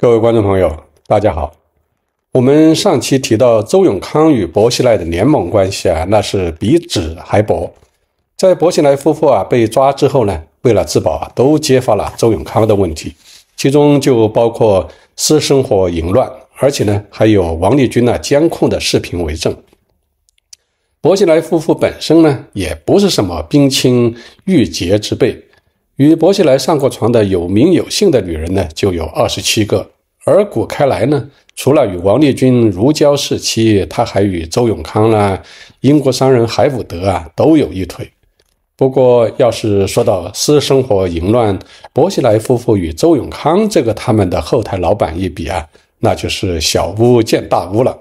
各位观众朋友，大家好。我们上期提到周永康与薄熙来的联盟关系啊，那是比纸还薄。在薄熙来夫妇啊被抓之后呢，为了自保啊，都揭发了周永康的问题，其中就包括私生活淫乱，而且呢还有王立军呢监控的视频为证。薄熙来夫妇本身呢，也不是什么冰清玉洁之辈。与薄熙来上过床的有名有姓的女人呢，就有二十七个。而谷开来呢，除了与王立军如胶似漆，他还与周永康呢、英国商人海伍德啊，都有一腿。不过，要是说到私生活淫乱，薄熙来夫妇与周永康这个他们的后台老板一比啊，那就是小巫见大巫了。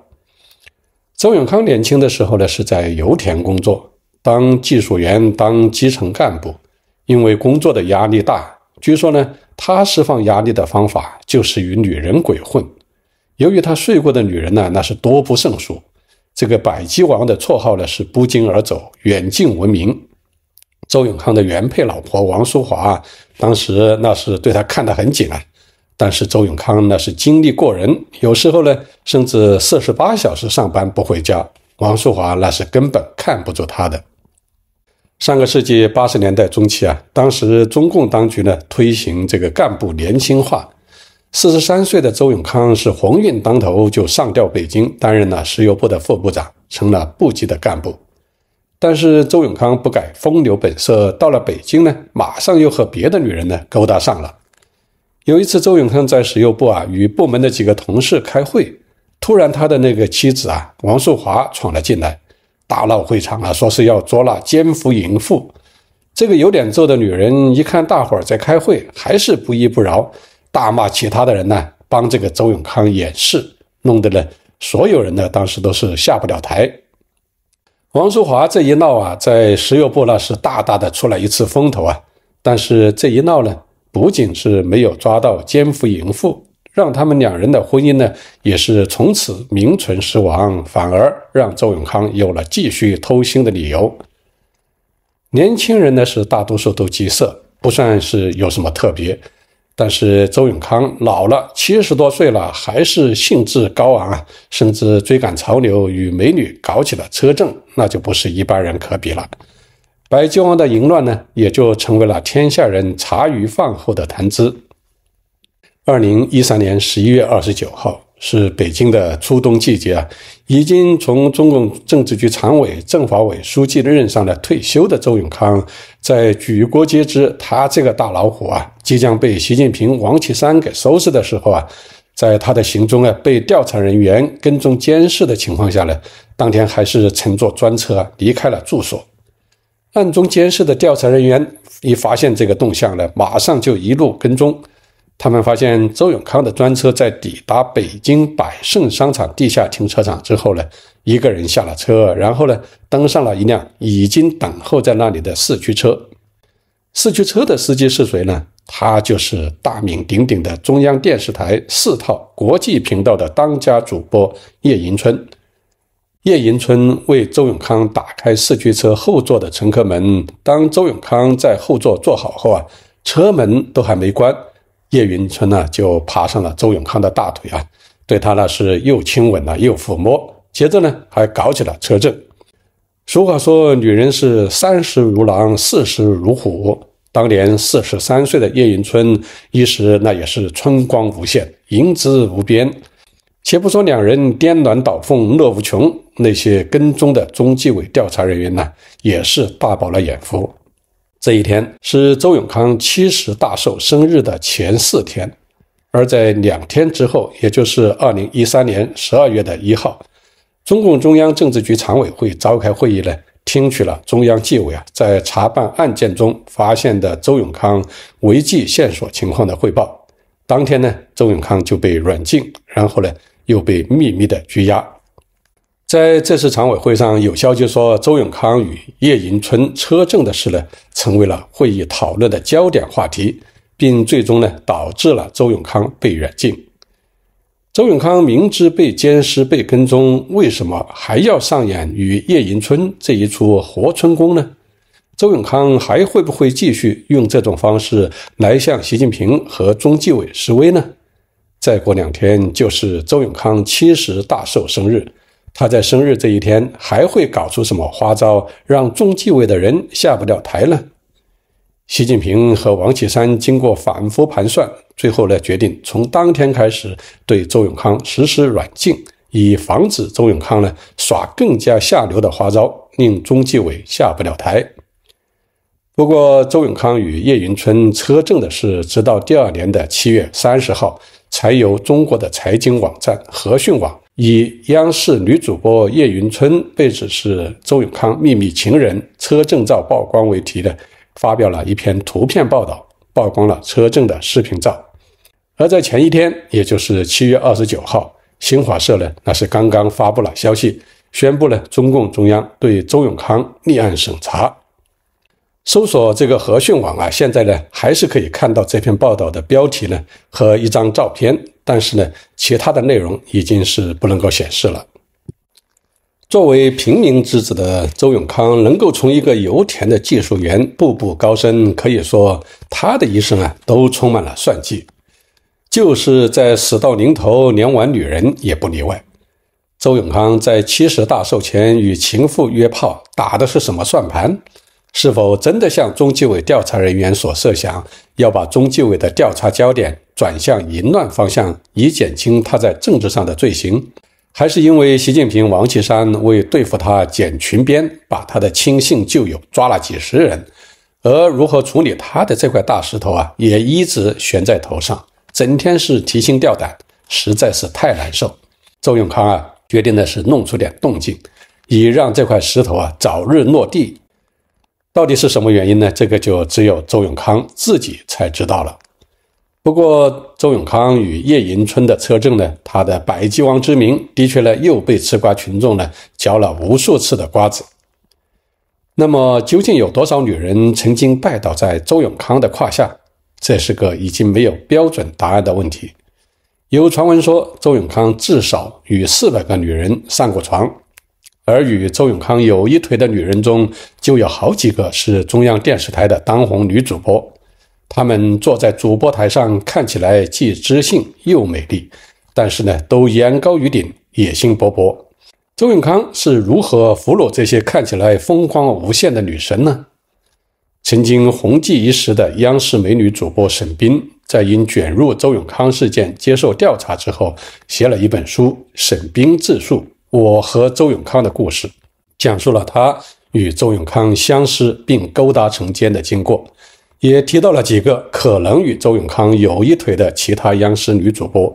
周永康年轻的时候呢，是在油田工作，当技术员，当基层干部。因为工作的压力大，据说呢，他释放压力的方法就是与女人鬼混。由于他睡过的女人呢，那是多不胜数。这个百鸡王的绰号呢，是不胫而走，远近闻名。周永康的原配老婆王淑华，当时那是对他看得很紧啊。但是周永康那是精力过人，有时候呢，甚至四十八小时上班不回家，王淑华那是根本看不住他的。上个世纪八十年代中期啊，当时中共当局呢推行这个干部年轻化，四十三岁的周永康是鸿运当头，就上调北京，担任了石油部的副部长，成了部级的干部。但是周永康不改风流本色，到了北京呢，马上又和别的女人呢勾搭上了。有一次，周永康在石油部啊，与部门的几个同事开会，突然他的那个妻子啊，王淑华闯了进来。大闹会场啊，说是要捉拿奸夫淫妇。这个有点皱的女人一看大伙儿在开会，还是不依不饶，大骂其他的人呢，帮这个周永康掩饰，弄得呢，所有人呢当时都是下不了台。王淑华这一闹啊，在石油部那是大大的出来一次风头啊，但是这一闹呢，不仅是没有抓到奸夫淫妇。让他们两人的婚姻呢，也是从此名存实亡，反而让周永康有了继续偷腥的理由。年轻人呢，是大多数都急色，不算是有什么特别；但是周永康老了，七十多岁了，还是兴致高昂啊，甚至追赶潮流，与美女搞起了车震，那就不是一般人可比了。白金王的淫乱呢，也就成为了天下人茶余饭后的谈资。二零一三年十一月二十九号是北京的初冬季节啊，已经从中共政治局常委、政法委书记的任上的退休的周永康，在举国皆知他这个大老虎啊即将被习近平、王岐山给收拾的时候啊，在他的行踪啊被调查人员跟踪监视的情况下呢，当天还是乘坐专车离开了住所。暗中监视的调查人员一发现这个动向呢，马上就一路跟踪。他们发现周永康的专车在抵达北京百盛商场地下停车场之后呢，一个人下了车，然后呢登上了一辆已经等候在那里的四驱车。四驱车的司机是谁呢？他就是大名鼎鼎的中央电视台四套国际频道的当家主播叶迎春。叶迎春为周永康打开四驱车后座的乘客门。当周永康在后座坐好后啊，车门都还没关。叶云春呢，就爬上了周永康的大腿啊，对他呢是又亲吻了又抚摸，接着呢还搞起了车震。俗话说，女人是三十如狼，四十如虎。当年四十三岁的叶云春，一时那也是春光无限，银枝无边。且不说两人颠鸾倒凤乐无穷，那些跟踪的中纪委调查人员呢，也是大饱了眼福。这一天是周永康七十大寿生日的前四天，而在两天之后，也就是二零一三年十二月的一号，中共中央政治局常委会召开会议呢，听取了中央纪委啊在查办案件中发现的周永康违纪线索情况的汇报。当天呢，周永康就被软禁，然后呢又被秘密的拘押。在这次常委会上，有消息说周永康与叶迎春车震的事呢，成为了会议讨论的焦点话题，并最终呢导致了周永康被软禁。周永康明知被监视、被跟踪，为什么还要上演与叶迎春这一出“活春宫”呢？周永康还会不会继续用这种方式来向习近平和中纪委示威呢？再过两天就是周永康七十大寿生日。他在生日这一天还会搞出什么花招，让中纪委的人下不了台呢？习近平和王岐山经过反复盘算，最后呢决定从当天开始对周永康实施软禁，以防止周永康呢耍更加下流的花招，令中纪委下不了台。不过，周永康与叶云春车震的事，直到第二年的七月三十号，才由中国的财经网站和讯网。以央视女主播叶云春被指是周永康秘密情人车证照曝光为题的，发表了一篇图片报道，曝光了车证的视频照。而在前一天，也就是七月二十九号，新华社呢那是刚刚发布了消息，宣布呢中共中央对周永康立案审查。搜索这个和讯网啊，现在呢还是可以看到这篇报道的标题呢和一张照片。但是呢，其他的内容已经是不能够显示了。作为平民之子的周永康，能够从一个油田的技术员步步高升，可以说他的一生啊都充满了算计。就是在死到临头，连玩女人也不例外。周永康在七十大寿前与情妇约炮，打的是什么算盘？是否真的像中纪委调查人员所设想，要把中纪委的调查焦点？转向淫乱方向，以减轻他在政治上的罪行，还是因为习近平、王岐山为对付他剪裙边，把他的亲信旧友抓了几十人，而如何处理他的这块大石头啊，也一直悬在头上，整天是提心吊胆，实在是太难受。周永康啊，决定的是弄出点动静，以让这块石头啊早日落地。到底是什么原因呢？这个就只有周永康自己才知道了。不过，周永康与叶迎春的车震呢？他的“百济王”之名，的确呢又被吃瓜群众呢嚼了无数次的瓜子。那么，究竟有多少女人曾经拜倒在周永康的胯下？这是个已经没有标准答案的问题。有传闻说，周永康至少与四百个女人上过床，而与周永康有一腿的女人中，就有好几个是中央电视台的当红女主播。他们坐在主播台上，看起来既知性又美丽，但是呢，都眼高于顶，野心勃勃。周永康是如何俘虏这些看起来风光无限的女神呢？曾经红极一时的央视美女主播沈冰，在因卷入周永康事件接受调查之后，写了一本书《沈冰自述：我和周永康的故事》，讲述了她与周永康相识并勾搭成奸的经过。也提到了几个可能与周永康有一腿的其他央视女主播。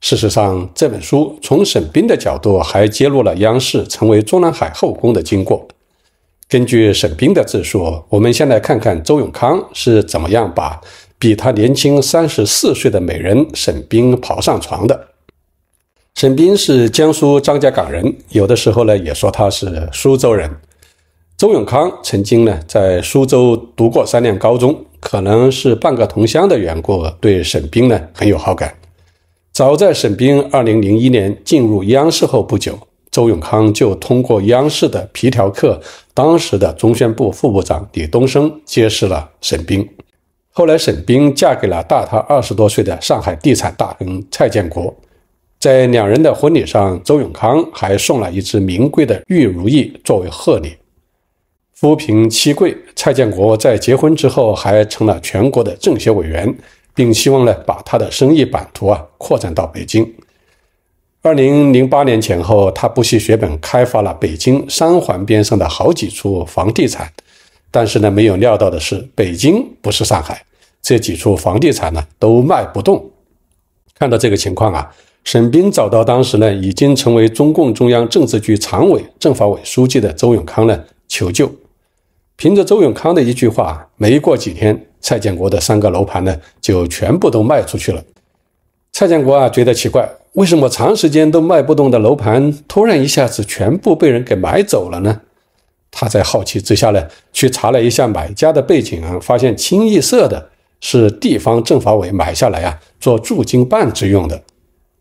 事实上，这本书从沈冰的角度，还揭露了央视成为中南海后宫的经过。根据沈冰的自述，我们先来看看周永康是怎么样把比他年轻三十四岁的美人沈冰泡上床的。沈冰是江苏张家港人，有的时候呢也说她是苏州人。周永康曾经呢在苏州读过三年高中，可能是半个同乡的缘故，对沈冰呢很有好感。早在沈冰2001年进入央视后不久，周永康就通过央视的皮条客，当时的中宣部副部长李东升结识了沈冰。后来沈冰嫁给了大她二十多岁的上海地产大亨蔡建国，在两人的婚礼上，周永康还送了一只名贵的玉如意作为贺礼。夫平妻贵，蔡建国在结婚之后还成了全国的政协委员，并希望呢把他的生意版图啊扩展到北京。二零零八年前后，他不惜血本开发了北京三环边上的好几处房地产，但是呢没有料到的是，北京不是上海，这几处房地产呢都卖不动。看到这个情况啊，沈冰找到当时呢已经成为中共中央政治局常委、政法委书记的周永康呢求救。凭着周永康的一句话，没过几天，蔡建国的三个楼盘呢就全部都卖出去了。蔡建国啊觉得奇怪，为什么长时间都卖不动的楼盘，突然一下子全部被人给买走了呢？他在好奇之下呢，去查了一下买家的背景，啊，发现清一色的是地方政法委买下来啊，做驻京办之用的。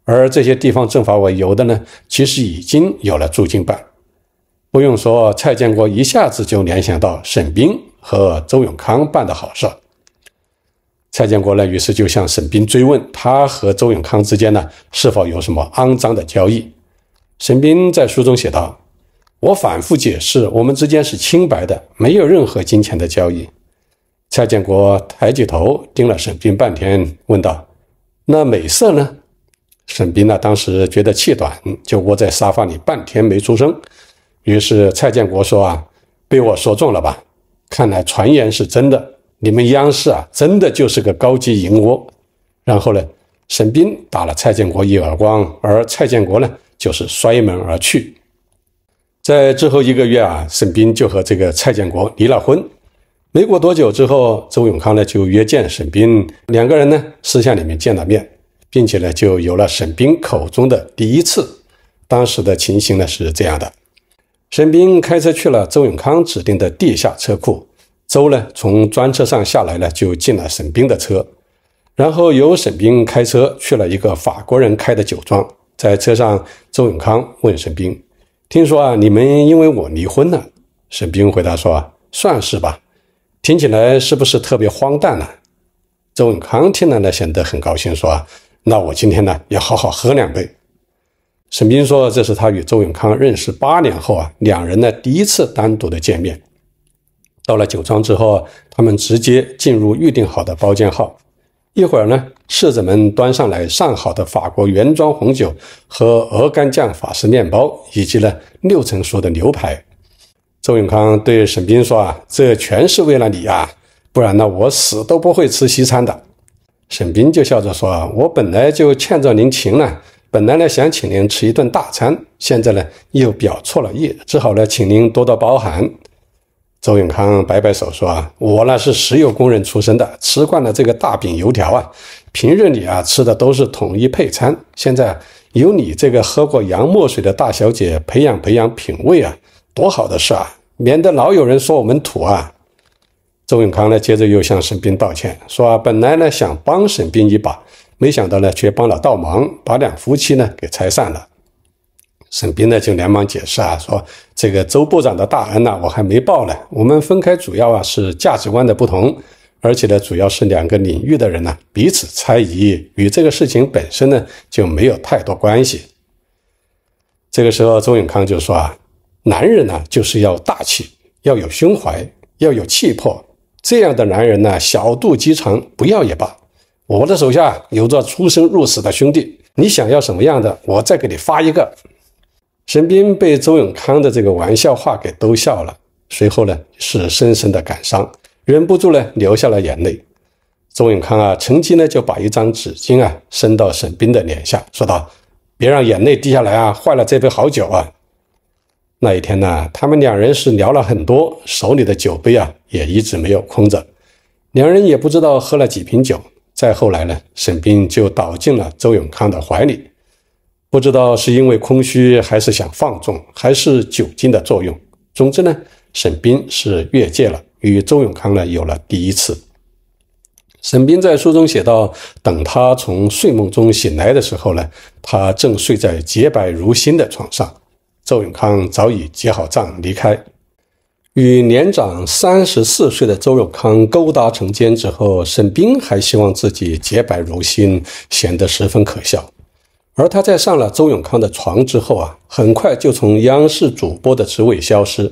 而这些地方政法委有的呢，其实已经有了驻京办。不用说，蔡建国一下子就联想到沈冰和周永康办的好事儿。蔡建国呢，于是就向沈冰追问，他和周永康之间呢，是否有什么肮脏的交易？沈冰在书中写道：“我反复解释，我们之间是清白的，没有任何金钱的交易。”蔡建国抬起头，盯了沈冰半天，问道：“那美色呢？”沈冰呢，当时觉得气短，就窝在沙发里半天没出声。于是蔡建国说：“啊，被我说中了吧？看来传言是真的。你们央视啊，真的就是个高级淫窝。”然后呢，沈冰打了蔡建国一耳光，而蔡建国呢，就是摔门而去。在之后一个月啊，沈冰就和这个蔡建国离了婚。没过多久之后，周永康呢就约见沈冰，两个人呢私下里面见了面，并且呢就有了沈冰口中的第一次。当时的情形呢是这样的。沈冰开车去了周永康指定的地下车库，周呢从专车上下来了，就进了沈冰的车，然后由沈冰开车去了一个法国人开的酒庄，在车上，周永康问沈冰：“听说啊，你们因为我离婚了？”沈冰回答说：“算是吧。”听起来是不是特别荒诞呢？周永康听了呢，显得很高兴，说：“那我今天呢，要好好喝两杯。”沈冰说：“这是他与周永康认识八年后啊，两人呢第一次单独的见面。到了酒庄之后，他们直接进入预定好的包间号。一会儿呢，侍者们端上来上好的法国原装红酒和鹅肝酱法式面包，以及呢六成熟的牛排。周永康对沈冰说：‘啊，这全是为了你啊，不然呢，我死都不会吃西餐的。’沈冰就笑着说：‘我本来就欠着您情了。’”本来呢想请您吃一顿大餐，现在呢又表错了意，只好呢请您多多包涵。周永康摆摆手说：“啊，我呢是石油工人出身的，吃惯了这个大饼油条啊，平日里啊吃的都是统一配餐。现在有你这个喝过洋墨水的大小姐培养培养品味啊，多好的事啊，免得老有人说我们土啊。”周永康呢接着又向沈冰道歉说：“啊，本来呢想帮沈冰一把。”没想到呢，却帮了倒忙，把两夫妻呢给拆散了。沈冰呢就连忙解释啊，说这个周部长的大恩呢，我还没报呢。我们分开主要啊是价值观的不同，而且呢主要是两个领域的人呢彼此猜疑，与这个事情本身呢就没有太多关系。这个时候，周永康就说啊，男人呢就是要大气，要有胸怀，要有气魄，这样的男人呢小肚鸡肠，不要也罢。我的手下有着出生入死的兄弟，你想要什么样的？我再给你发一个。沈冰被周永康的这个玩笑话给逗笑了，随后呢是深深的感伤，忍不住呢流下了眼泪。周永康啊，趁机呢就把一张纸巾啊伸到沈冰的脸下，说道：“别让眼泪滴下来啊，坏了这杯好酒啊。”那一天呢，他们两人是聊了很多，手里的酒杯啊也一直没有空着，两人也不知道喝了几瓶酒。再后来呢，沈冰就倒进了周永康的怀里，不知道是因为空虚，还是想放纵，还是酒精的作用。总之呢，沈冰是越界了，与周永康呢有了第一次。沈冰在书中写到，等他从睡梦中醒来的时候呢，他正睡在洁白如新的床上，周永康早已结好账离开。与年长三十四岁的周永康勾搭成奸之后，沈冰还希望自己洁白如新，显得十分可笑。而他在上了周永康的床之后啊，很快就从央视主播的职位消失。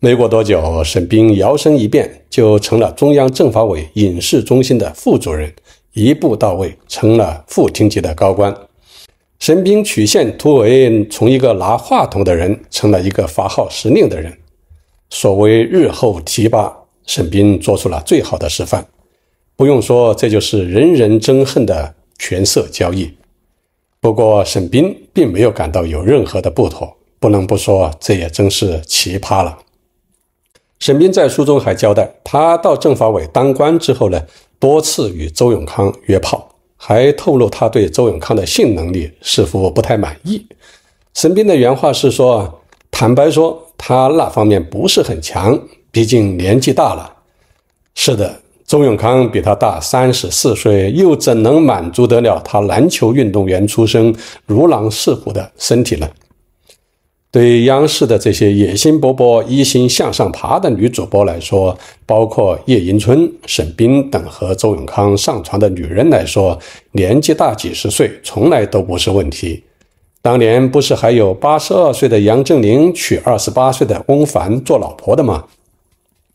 没过多久，沈冰摇身一变就成了中央政法委影视中心的副主任，一步到位成了副厅级的高官。沈冰曲线突围，从一个拿话筒的人成了一个发号施令的人。所谓日后提拔沈冰做出了最好的示范。不用说，这就是人人憎恨的权色交易。不过，沈冰并没有感到有任何的不妥。不能不说，这也真是奇葩了。沈冰在书中还交代，他到政法委当官之后呢，多次与周永康约炮，还透露他对周永康的性能力似乎不太满意。沈冰的原话是说：“坦白说。”他那方面不是很强，毕竟年纪大了。是的，周永康比他大三十四岁，又怎能满足得了他篮球运动员出身、如狼似虎的身体呢？对央视的这些野心勃勃、一心向上爬的女主播来说，包括叶迎春、沈冰等和周永康上床的女人来说，年纪大几十岁从来都不是问题。当年不是还有八十二岁的杨振宁娶二十八岁的翁帆做老婆的吗？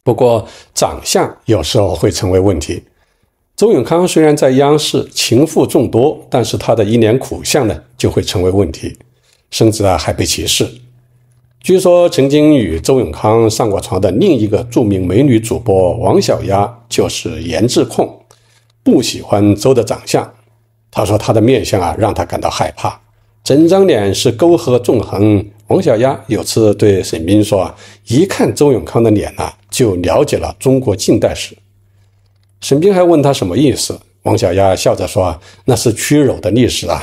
不过长相有时候会成为问题。周永康虽然在央视情妇众多，但是他的一脸苦相呢就会成为问题，甚至还被歧视。据说曾经与周永康上过床的另一个著名美女主播王小丫就是颜值控，不喜欢周的长相。她说他的面相啊让他感到害怕。整张脸是沟壑纵横。王小丫有次对沈冰说：“一看周永康的脸啊，就了解了中国近代史。”沈冰还问他什么意思，王小丫笑着说：“那是屈辱的历史啊。”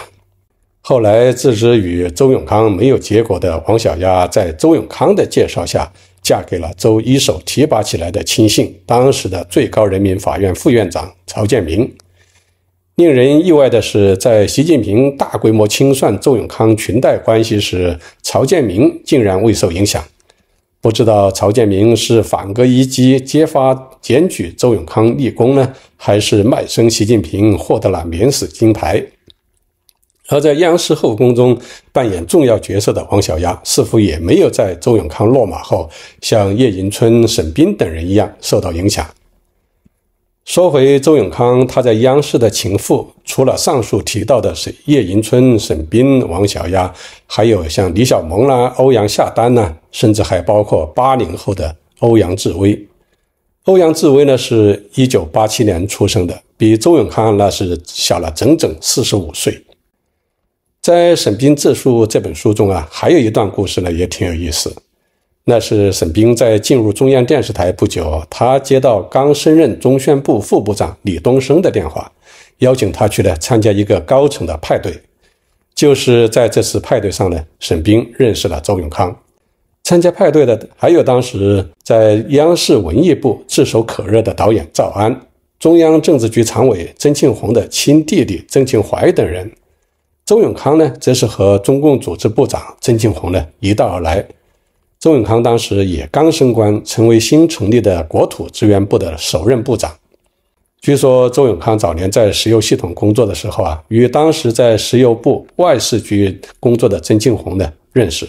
后来，自知与周永康没有结果的王小丫，在周永康的介绍下，嫁给了周一手提拔起来的亲信，当时的最高人民法院副院长曹建明。令人意外的是，在习近平大规模清算周永康裙带关系时，曹建明竟然未受影响。不知道曹建明是反戈一击揭发检举周永康立功呢，还是卖身习近平获得了免死金牌？而在央视后宫中扮演重要角色的黄小丫，似乎也没有在周永康落马后像叶迎春、沈冰等人一样受到影响。说回周永康，他在央视的情妇，除了上述提到的沈叶迎春、沈冰、王小丫，还有像李小萌啦、欧阳夏丹呐，甚至还包括八零后的欧阳志威。欧阳志威呢，是一九八七年出生的，比周永康那是小了整整四十五岁。在《沈冰自述》这本书中啊，还有一段故事呢，也挺有意思。那是沈冰在进入中央电视台不久，他接到刚升任中宣部副部长李东生的电话，邀请他去呢参加一个高层的派对。就是在这次派对上呢，沈冰认识了周永康。参加派对的还有当时在央视文艺部炙手可热的导演赵安、中央政治局常委曾庆红的亲弟弟曾庆怀等人。周永康呢，则是和中共组织部长曾庆红呢一道而来。周永康当时也刚升官，成为新成立的国土资源部的首任部长。据说周永康早年在石油系统工作的时候啊，与当时在石油部外事局工作的曾庆红呢认识，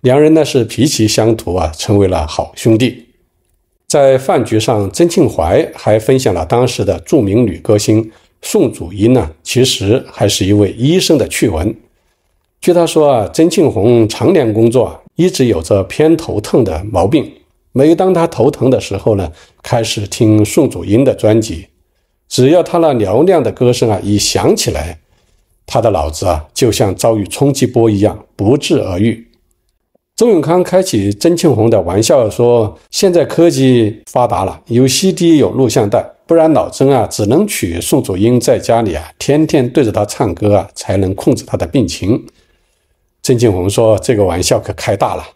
两人呢是脾气相投啊，成为了好兄弟。在饭局上，曾庆怀还分享了当时的著名女歌星宋祖英呢，其实还是一位医生的趣闻。据他说，啊，曾庆红常年工作。一直有着偏头痛的毛病，每当他头疼的时候呢，开始听宋祖英的专辑。只要他那嘹亮的歌声啊一响起来，他的脑子啊就像遭遇冲击波一样不治而愈。周永康开起曾庆红的玩笑说：“现在科技发达了，有 CD 有录像带，不然老曾啊只能娶宋祖英在家里啊天天对着他唱歌啊才能控制他的病情。”曾庆红说：“这个玩笑可开大了，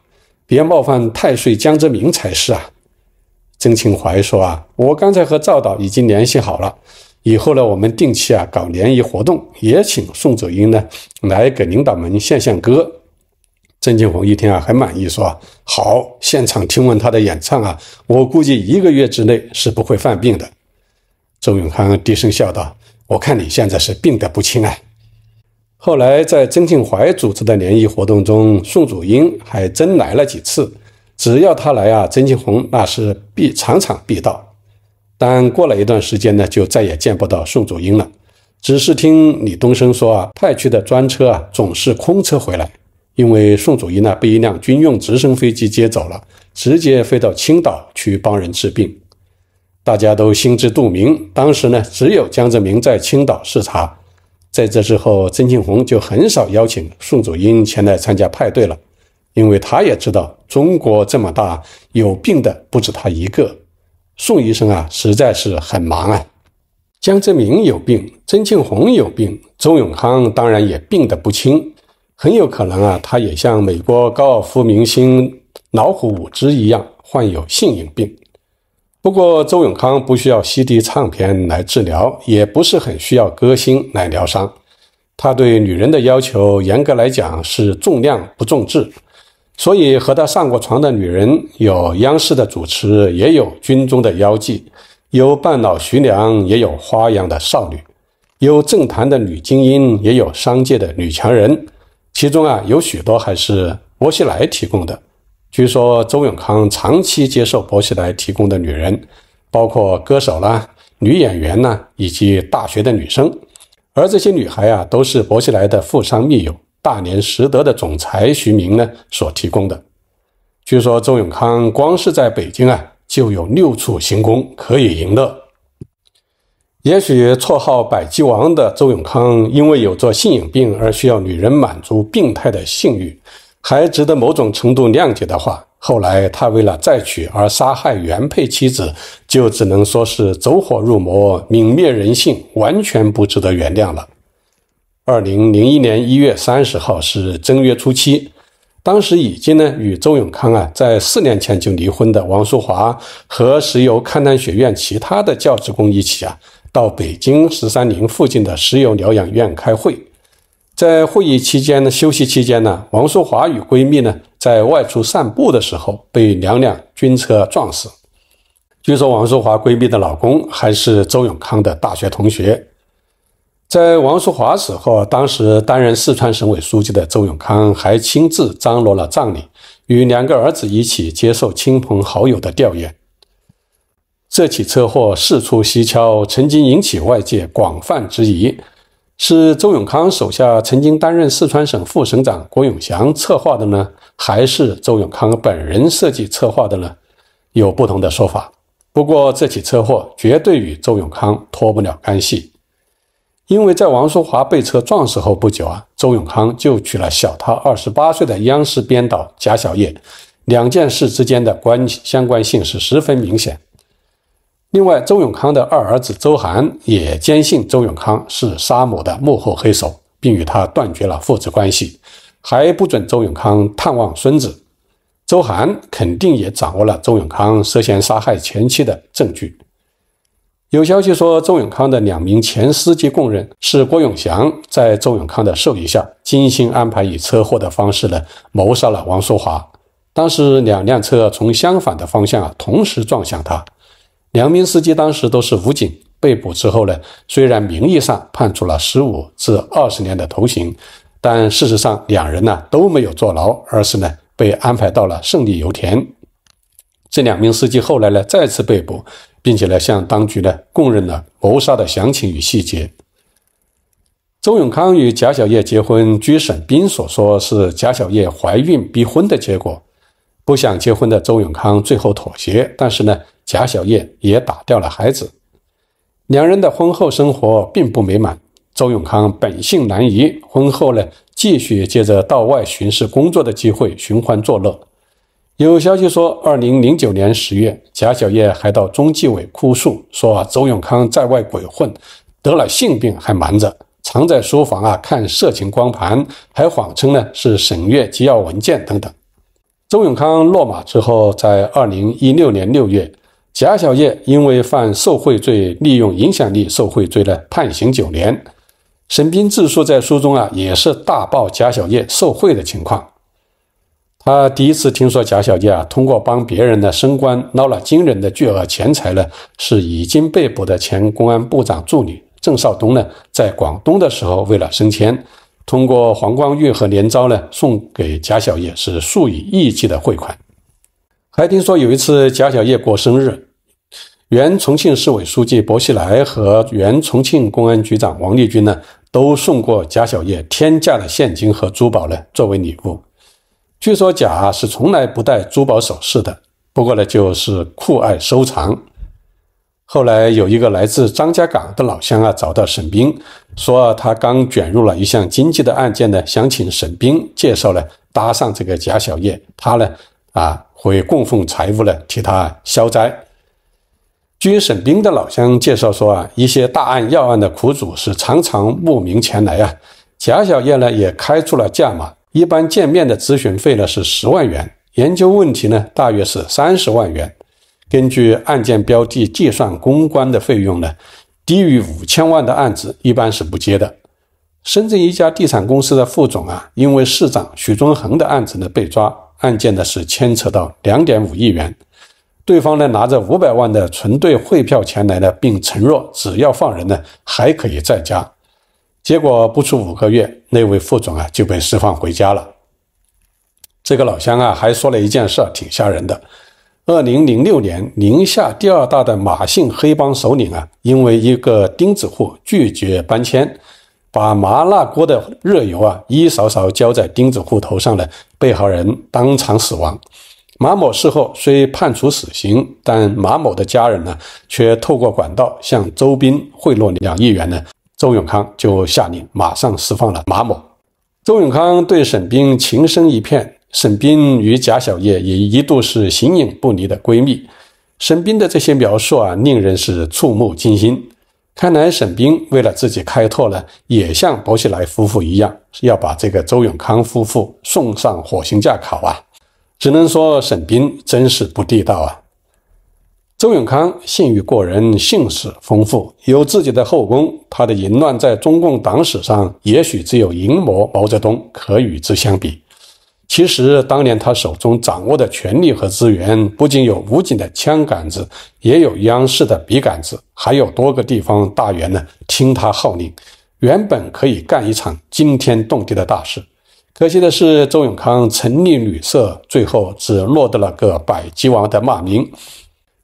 别冒犯太岁江泽民才是啊。”曾庆淮说：“啊，我刚才和赵导已经联系好了，以后呢，我们定期啊搞联谊活动，也请宋祖英呢来给领导们献献歌。”曾庆红一听啊，很满意，说：“好，现场听闻他的演唱啊，我估计一个月之内是不会犯病的。”周永康低声笑道：“我看你现在是病得不轻啊。”后来，在曾庆淮组织的联谊活动中，宋祖英还真来了几次。只要他来啊，曾庆红那是必场场必到。但过了一段时间呢，就再也见不到宋祖英了。只是听李东升说啊，派去的专车啊，总是空车回来，因为宋祖英呢，被一辆军用直升飞机接走了，直接飞到青岛去帮人治病。大家都心知肚明，当时呢，只有江泽民在青岛视察。在这之后，曾庆红就很少邀请宋祖英前来参加派对了，因为他也知道中国这么大，有病的不止他一个。宋医生啊，实在是很忙啊。江泽民有病，曾庆红有病，周永康当然也病得不轻，很有可能啊，他也像美国高尔夫明星老虎伍兹一样，患有性瘾病。不过，周永康不需要 CD 唱片来治疗，也不是很需要歌星来疗伤。他对女人的要求，严格来讲是重量不重质。所以，和他上过床的女人，有央视的主持，也有军中的妖姬，有半老徐娘，也有花样的少女，有政坛的女精英，也有商界的女强人。其中啊，有许多还是薄熙来提供的。据说周永康长期接受薄熙来提供的女人，包括歌手啦、女演员呢，以及大学的女生。而这些女孩啊，都是薄熙来的富商密友、大连实德的总裁徐明呢所提供的。据说周永康光是在北京啊，就有六处行宫可以淫乐。也许绰号“百吉王”的周永康，因为有着性瘾病而需要女人满足病态的性欲。还值得某种程度谅解的话，后来他为了再娶而杀害原配妻子，就只能说是走火入魔、泯灭人性，完全不值得原谅了。二零零一年一月三十号是正月初七，当时已经呢与周永康啊在四年前就离婚的王淑华和石油勘探学院其他的教职工一起啊到北京十三陵附近的石油疗养院开会。在会议期间呢，休息期间呢，王淑华与闺蜜呢，在外出散步的时候，被两辆军车撞死。据说王淑华闺蜜的老公还是周永康的大学同学。在王淑华死后，当时担任四川省委书记的周永康还亲自张罗了葬礼，与两个儿子一起接受亲朋好友的吊唁。这起车祸事出蹊跷，曾经引起外界广泛质疑。是周永康手下曾经担任四川省副省长郭永祥策划的呢，还是周永康本人设计策划的呢？有不同的说法。不过这起车祸绝对与周永康脱不了干系，因为在王淑华被车撞死后不久啊，周永康就娶了小他二十八岁的央视编导贾小叶，两件事之间的关相关性是十分明显。另外，周永康的二儿子周涵也坚信周永康是沙某的幕后黑手，并与他断绝了父子关系，还不准周永康探望孙子。周涵肯定也掌握了周永康涉嫌杀害前妻的证据。有消息说，周永康的两名前司机供认，是郭永祥在周永康的授意下，精心安排以车祸的方式呢谋杀了王淑华。当时两辆车从相反的方向啊同时撞向他。两名司机当时都是武警，被捕之后呢，虽然名义上判处了十五至二十年的徒刑，但事实上两人呢都没有坐牢，而是呢被安排到了胜利油田。这两名司机后来呢再次被捕，并且呢向当局呢供认了谋杀的详情与细节。周永康与贾小叶结婚，据沈斌所说，是贾小叶怀孕逼婚的结果，不想结婚的周永康最后妥协，但是呢。贾小燕也打掉了孩子，两人的婚后生活并不美满。周永康本性难移，婚后呢，继续借着到外巡视工作的机会寻欢作乐。有消息说，二零零九年十月，贾小燕还到中纪委哭诉，说周永康在外鬼混，得了性病还瞒着，常在书房啊看色情光盘，还谎称呢是审阅机要文件等等。周永康落马之后，在二零一六年六月。贾小叶因为犯受贿罪、利用影响力受贿罪呢，判刑九年。沈冰自书在书中啊，也是大爆贾小叶受贿的情况。他第一次听说贾小叶啊，通过帮别人的升官，捞了惊人的巨额钱财呢，是已经被捕的前公安部长助理郑少东呢，在广东的时候为了升迁，通过黄光裕和连招呢，送给贾小叶是数以亿计的汇款。还听说有一次贾小叶过生日，原重庆市委书记薄熙来和原重庆公安局长王立军呢，都送过贾小叶天价的现金和珠宝呢，作为礼物。据说贾是从来不戴珠宝首饰的，不过呢，就是酷爱收藏。后来有一个来自张家港的老乡啊，找到沈冰，说他刚卷入了一项经济的案件呢，想请沈冰介绍呢，搭上这个贾小叶。他呢，啊。会供奉财物呢，替他消灾。据沈兵的老乡介绍说啊，一些大案要案的苦主是常常慕名前来啊。贾小燕呢也开出了价码，一般见面的咨询费呢是十万元，研究问题呢大约是三十万元。根据案件标的计算公关的费用呢，低于五千万的案子一般是不接的。深圳一家地产公司的副总啊，因为市长许宗衡的案子呢被抓。案件呢是牵扯到两点五亿元，对方呢拿着五百万的存兑汇票前来呢，并承诺只要放人呢还可以再加。结果不出五个月，那位副总啊就被释放回家了。这个老乡啊还说了一件事，挺吓人的。二零零六年，宁夏第二大的马姓黑帮首领啊，因为一个钉子户拒绝搬迁，把麻辣锅的热油啊一勺勺浇在钉子户头上呢。被害人当场死亡，马某事后虽判处死刑，但马某的家人呢，却透过管道向周斌贿赂两亿元呢，周永康就下令马上释放了马某。周永康对沈冰情深一片，沈冰与贾小叶也一度是形影不离的闺蜜。沈冰的这些描述啊，令人是触目惊心。看来沈冰为了自己开拓呢，也像薄熙来夫妇一样，要把这个周永康夫妇送上火星架烤啊！只能说沈冰真是不地道啊。周永康信誉过人，性史丰富，有自己的后宫，他的淫乱在中共党史上，也许只有淫魔毛泽东可与之相比。其实当年他手中掌握的权力和资源，不仅有武警的枪杆子，也有央视的笔杆子，还有多个地方大员呢听他号令，原本可以干一场惊天动地的大事，可惜的是，周永康成立旅社，最后只落得了个百鸡王的骂名。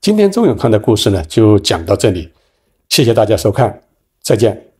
今天周永康的故事呢，就讲到这里，谢谢大家收看，再见。